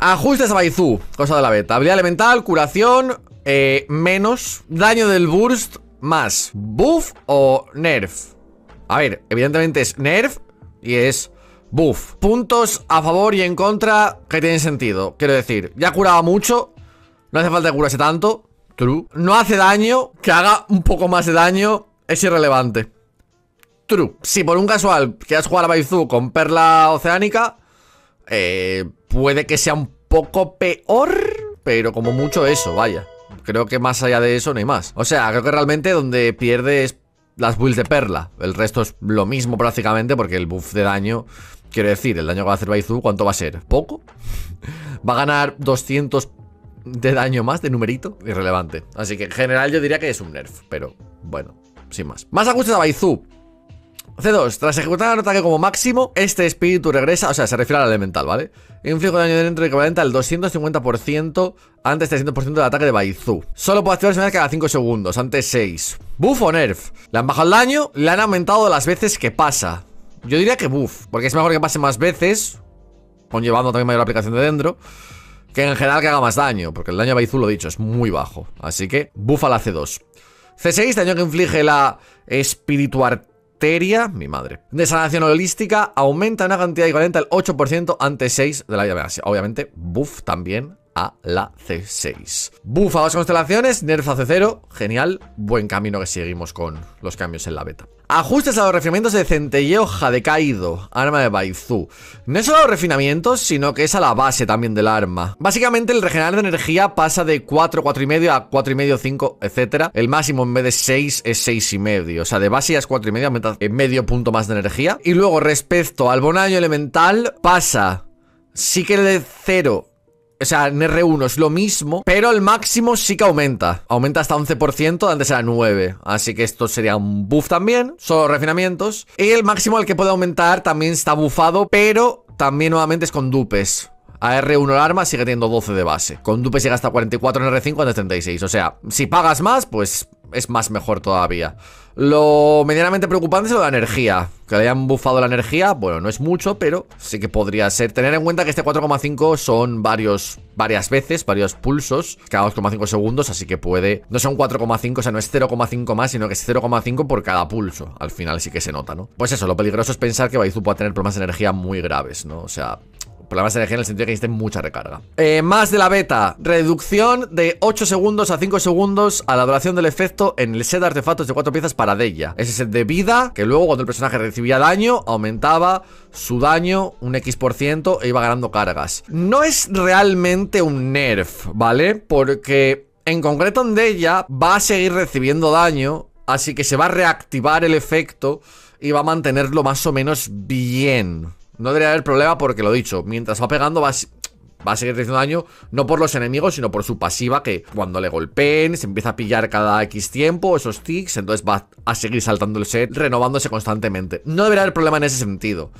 Ajustes a Baizú, cosa de la beta. Habilidad elemental, curación, eh, menos. Daño del burst, más. ¿Buff o nerf? A ver, evidentemente es nerf y es buff. Puntos a favor y en contra que tienen sentido. Quiero decir, ya curaba mucho. No hace falta que tanto. True. No hace daño. Que haga un poco más de daño es irrelevante. True. Si por un casual que jugar a Baizu con Perla Oceánica, eh, puede que sea un poco peor, pero como mucho eso, vaya. Creo que más allá de eso no hay más. O sea, creo que realmente donde pierde es las builds de Perla. El resto es lo mismo prácticamente porque el buff de daño... Quiero decir, el daño que va a hacer Baizu, ¿cuánto va a ser? ¿Poco? ¿Va a ganar 200 de daño más de numerito? Irrelevante. Así que en general yo diría que es un nerf, pero bueno, sin más. Más gusto a Baizu. C2. Tras ejecutar el ataque como máximo, este espíritu regresa, o sea, se refiere al elemental, ¿vale? Inflige daño dentro equivalente al 250% antes 100% del ataque de Baizu. Solo puede activarse cada 5 segundos, antes 6. Buff o nerf. Le han bajado el daño, le han aumentado las veces que pasa. Yo diría que buff, porque es mejor que pase más veces, conllevando también mayor aplicación de dentro, que en general que haga más daño, porque el daño de Baizu, lo dicho, es muy bajo. Así que buff a la C2. C6, daño que inflige la espíritu mi madre. De holística aumenta una cantidad equivalente al 8% ante 6 de la vida. Obviamente, buff también a la C6. Bufa dos constelaciones, nerf a C0, genial, buen camino que seguimos con los cambios en la beta. Ajustes a los refinamientos de de caído arma de Baizu. No es solo los refinamientos, sino que es a la base también del arma. Básicamente el regenerar de energía pasa de 4, 4,5 a 4,5, 5, etc. El máximo en vez de 6 es 6,5. O sea, de base ya es 4,5, aumenta en medio punto más de energía. Y luego respecto al bonaño elemental, pasa sí que de 0 o sea, en R1 es lo mismo, pero el máximo sí que aumenta. Aumenta hasta 11%, antes era 9%. Así que esto sería un buff también, solo refinamientos. Y el máximo al que puede aumentar también está bufado, pero también nuevamente es con dupes. AR1 el arma sigue teniendo 12 de base. Con Dupe se gasta 44 en R5 antes 36. O sea, si pagas más, pues es más mejor todavía. Lo medianamente preocupante es lo de la energía. Que le hayan bufado la energía, bueno, no es mucho, pero sí que podría ser. Tener en cuenta que este 4,5 son varios, varias veces, varios pulsos, cada 2,5 segundos, así que puede... No son 4,5, o sea, no es 0,5 más, sino que es 0,5 por cada pulso. Al final sí que se nota, ¿no? Pues eso, lo peligroso es pensar que Baizu pueda tener problemas de energía muy graves, ¿no? O sea, Problemas de energía en el sentido de que existe mucha recarga. Eh, más de la beta. Reducción de 8 segundos a 5 segundos a la duración del efecto en el set de artefactos de 4 piezas para Deya. Ese set de vida que luego cuando el personaje recibía daño aumentaba su daño un X% e iba ganando cargas. No es realmente un nerf, ¿vale? Porque en concreto en Deya va a seguir recibiendo daño, así que se va a reactivar el efecto y va a mantenerlo más o menos bien. No debería haber problema porque lo he dicho, mientras va pegando va, va a seguir haciendo daño, no por los enemigos, sino por su pasiva que cuando le golpeen se empieza a pillar cada X tiempo esos ticks, entonces va a seguir saltando el set, renovándose constantemente. No debería haber problema en ese sentido.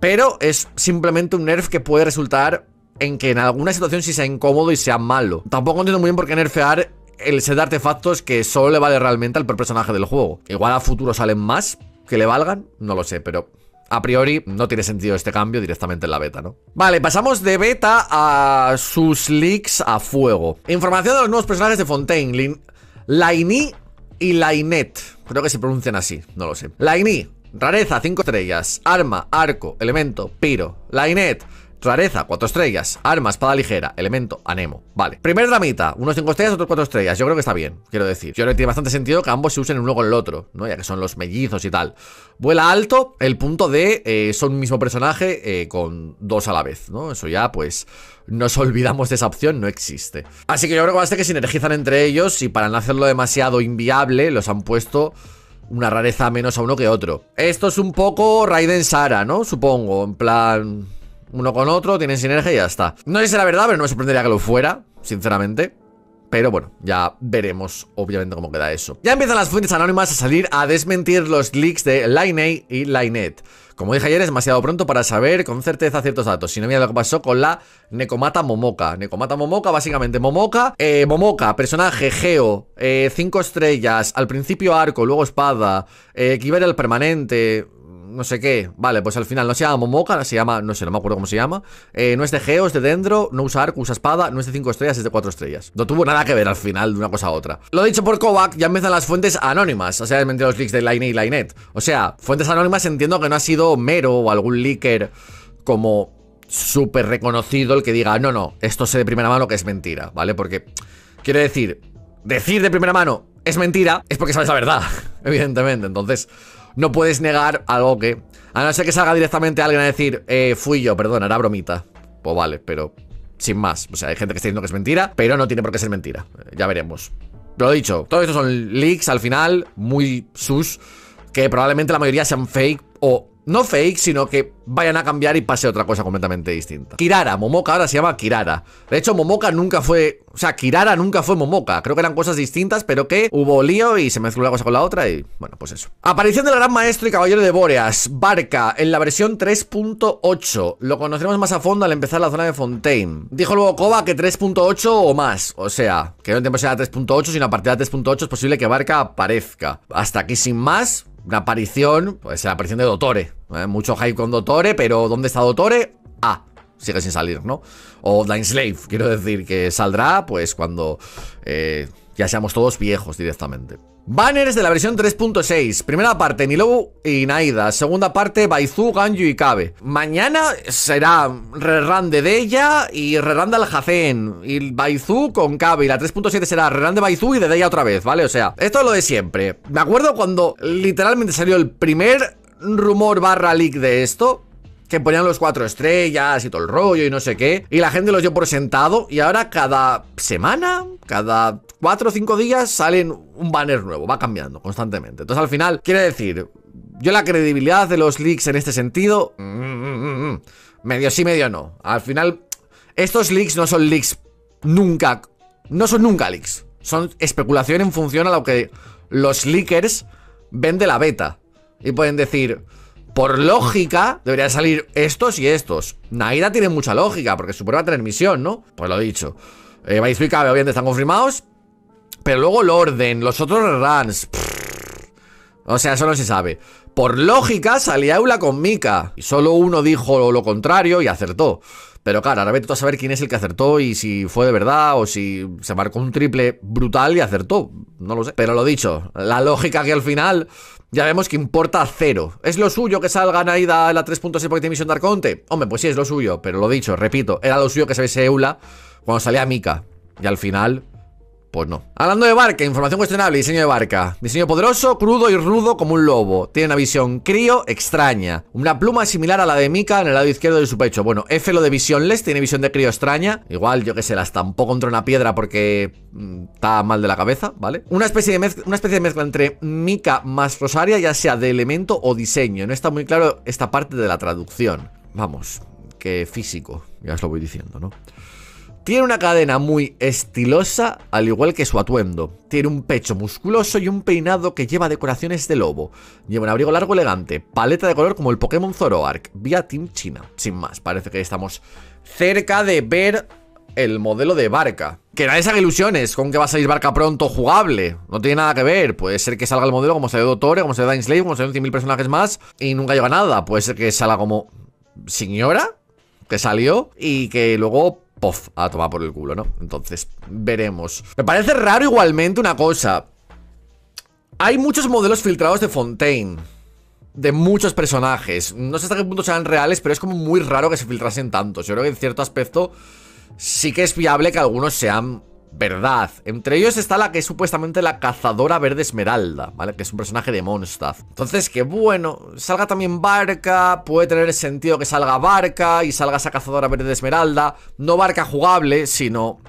Pero es simplemente un nerf que puede resultar en que en alguna situación sí sea incómodo y sea malo. Tampoco entiendo muy bien por qué nerfear el set de artefactos que solo le vale realmente al personaje del juego. Igual a futuro salen más que le valgan, no lo sé, pero a priori no tiene sentido este cambio directamente en la beta, ¿no? Vale, pasamos de beta a sus leaks a fuego. Información de los nuevos personajes de Fontaine, Laini y Lainet. Creo que se pronuncian así, no lo sé. Laini, rareza 5 estrellas, arma, arco, elemento, piro. Lainet, Rareza, cuatro estrellas. Arma, espada ligera. Elemento, anemo. Vale. Primer dramita, unos 5 estrellas, otros cuatro estrellas. Yo creo que está bien, quiero decir. Yo creo que tiene bastante sentido que ambos se usen uno con el otro, ¿no? Ya que son los mellizos y tal. Vuela alto, el punto de eh, son un mismo personaje eh, con dos a la vez, ¿no? Eso ya, pues nos olvidamos de esa opción, no existe. Así que yo creo que basta que sinergizan entre ellos y para no hacerlo demasiado inviable, los han puesto una rareza menos a uno que otro. Esto es un poco Raiden Sara, ¿no? Supongo, en plan uno con otro, tienen sinergia y ya está. No sé si verdad, pero no me sorprendería que lo fuera, sinceramente. Pero bueno, ya veremos obviamente cómo queda eso. Ya empiezan las fuentes anónimas a salir a desmentir los leaks de Line y Linet. Como dije ayer, es demasiado pronto para saber con certeza ciertos datos. Si no, mira lo que pasó con la Necomata Momoka. Necomata Momoka, básicamente Momoka. Eh, Momoka, personaje Geo, 5 eh, estrellas, al principio arco, luego espada, eh, el permanente, no sé qué. Vale, pues al final no se llama Momoka, se llama, no sé, no me acuerdo cómo se llama. Eh, no es de es de Dendro, no usa arco, usa espada, no es de 5 estrellas, es de 4 estrellas. No tuvo nada que ver al final de una cosa a otra. Lo dicho por Kovac, ya empiezan las fuentes anónimas, o sea, mentira los leaks de Line y Linet. O sea, fuentes anónimas entiendo que no ha sido Mero o algún leaker como súper reconocido el que diga, no, no, esto sé de primera mano que es mentira, ¿vale? Porque, quiero decir, decir de primera mano es mentira es porque sabes la verdad, evidentemente. Entonces, no puedes negar algo que. A no ser que salga directamente alguien a decir, eh, fui yo, perdón, era bromita. Pues vale, pero sin más. O sea, hay gente que está diciendo que es mentira, pero no tiene por qué ser mentira. Eh, ya veremos. Lo dicho, todo esto son leaks al final, muy sus, que probablemente la mayoría sean fake o no fake, sino que vayan a cambiar y pase otra cosa completamente distinta. Kirara, Momoka ahora se llama Kirara. De hecho, Momoka nunca fue... O sea, Kirara nunca fue Momoka. Creo que eran cosas distintas, pero que hubo lío y se mezcló una cosa con la otra y... Bueno, pues eso. Aparición del Gran Maestro y Caballero de Boreas Barca, en la versión 3.8. Lo conoceremos más a fondo al empezar la zona de Fontaine. Dijo luego Koba que 3.8 o más. O sea, que no en tiempo sea 3.8, sino a partir de 3.8 es posible que Barca aparezca. Hasta aquí sin más... Una aparición, pues la aparición de Dottore. ¿eh? Mucho hype con Dottore, pero ¿dónde está Dottore? Ah, sigue sin salir, ¿no? O Dying Slave, quiero decir, que saldrá pues cuando eh, ya seamos todos viejos directamente. Banners de la versión 3.6. Primera parte, Nilou y Naida. Segunda parte, Baizu, Ganju y Kabe. Mañana será rerun de Deya y rerun de Aljacén. Y Baizu con Kabe. Y la 3.7 será rerun de Baizu y de Deya otra vez, ¿vale? O sea, esto es lo de siempre. Me acuerdo cuando literalmente salió el primer rumor barra leak de esto que ponían los cuatro estrellas y todo el rollo y no sé qué. Y la gente los dio por sentado y ahora cada semana, cada cuatro o cinco días salen un banner nuevo, va cambiando constantemente. Entonces al final, quiere decir, yo la credibilidad de los leaks en este sentido, mm, mm, mm, medio sí, medio no. Al final, estos leaks no son leaks nunca, no son nunca leaks. Son especulación en función a lo que los leakers ven de la beta. Y pueden decir, por lógica, deberían salir estos y estos. Naida tiene mucha lógica, porque supone va a tener misión, ¿no? Pues lo he dicho. Eh, a explicar obviamente están confirmados. Pero luego el orden, los otros runs. o sea, eso no se sabe. Por lógica, salía aula con Mika. Y solo uno dijo lo contrario y acertó. Pero claro, ahora vete tú a saber quién es el que acertó y si fue de verdad o si se marcó un triple brutal y acertó. No lo sé. Pero lo dicho, la lógica que al final ya vemos que importa cero. ¿Es lo suyo que salgan ahí da la 3.6 Pocket misión de Conte? Hombre, pues sí, es lo suyo. Pero lo dicho, repito, era lo suyo que se viese Eula cuando salía Mika. Y al final, pues no. Hablando de barca, información cuestionable, diseño de barca. Diseño poderoso, crudo y rudo como un lobo. Tiene una visión crío extraña. Una pluma similar a la de Mika en el lado izquierdo de su pecho. Bueno, F lo de visionless, tiene visión de crío extraña. Igual, yo que sé, la estampó contra una piedra porque mm, está mal de la cabeza, ¿vale? Una especie, de una especie de mezcla entre Mika más Rosaria, ya sea de elemento o diseño. No está muy claro esta parte de la traducción. Vamos, que físico, ya os lo voy diciendo, ¿no? Tiene una cadena muy estilosa, al igual que su atuendo. Tiene un pecho musculoso y un peinado que lleva decoraciones de lobo. Lleva un abrigo largo elegante, paleta de color como el Pokémon Zoroark, vía Team China. Sin más, parece que estamos cerca de ver el modelo de barca. Que nadie se haga ilusiones con que va a salir barca pronto jugable. No tiene nada que ver. Puede ser que salga el modelo como salió Dottore, como salió Slave, como salió 100.000 personajes más y nunca llega nada. Puede ser que salga como... ¿Señora? que salió y que luego pof, a tomar por el culo, ¿no? Entonces, veremos. Me parece raro igualmente una cosa. Hay muchos modelos filtrados de Fontaine. De muchos personajes. No sé hasta qué punto sean reales, pero es como muy raro que se filtrasen tantos. Yo creo que en cierto aspecto sí que es viable que algunos sean verdad. Entre ellos está la que es supuestamente la cazadora verde esmeralda, ¿vale? Que es un personaje de Monstaff. Entonces, que bueno, salga también Barca, puede tener sentido que salga Barca y salga esa cazadora verde esmeralda. No Barca jugable, sino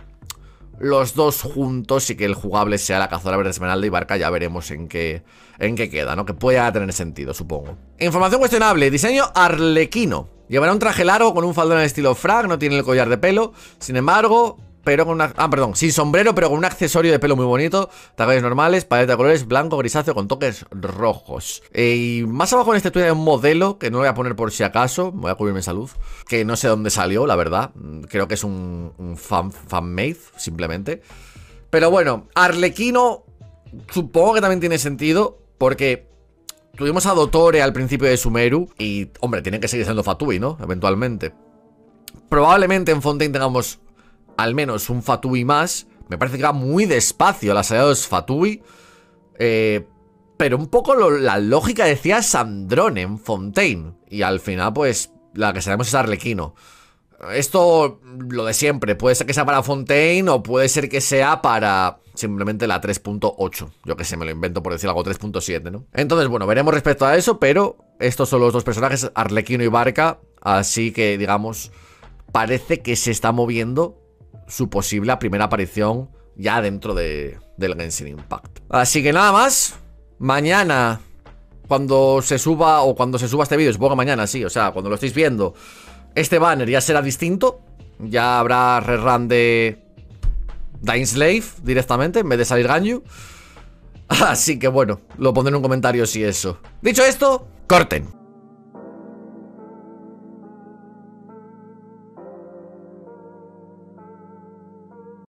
los dos juntos y que el jugable sea la cazadora verde esmeralda y barca, ya veremos en qué, en qué queda, ¿no? Que pueda tener sentido, supongo. Información cuestionable, diseño arlequino. Llevará un traje largo con un faldón de estilo frag, no tiene el collar de pelo. Sin embargo, pero con una... Ah, perdón, sin sombrero, pero con un accesorio de pelo muy bonito. Tacones normales, paleta de colores, blanco, grisáceo, con toques rojos. Eh, y más abajo en este tweet hay un modelo, que no lo voy a poner por si acaso, voy a cubrirme salud, que no sé dónde salió, la verdad. Mm, creo que es un, un fan, fan made, simplemente. Pero bueno, Arlequino supongo que también tiene sentido, porque tuvimos a Dottore al principio de Sumeru, y, hombre, tiene que seguir siendo Fatui, ¿no? Eventualmente. Probablemente en Fontaine tengamos al menos un Fatui más. Me parece que va muy despacio la salida de Fatui. Eh, pero un poco la lógica decía Sandrone en Fontaine. Y al final, pues, la que sabemos es Arlequino. Esto, lo de siempre, puede ser que sea para Fontaine o puede ser que sea para simplemente la 3.8. Yo que sé, me lo invento por decir algo, 3.7, ¿no? Entonces, bueno, veremos respecto a eso, pero estos son los dos personajes, Arlequino y Barca. Así que, digamos, parece que se está moviendo su posible primera aparición ya dentro de, del Genshin Impact. Así que nada más. Mañana, cuando se suba o cuando se suba este vídeo, supongo que mañana sí, o sea, cuando lo estéis viendo, este banner ya será distinto. Ya habrá rerun de Dying Slave directamente en vez de salir Ganyu. Así que bueno, lo pondré en un comentario si eso. Dicho esto, corten.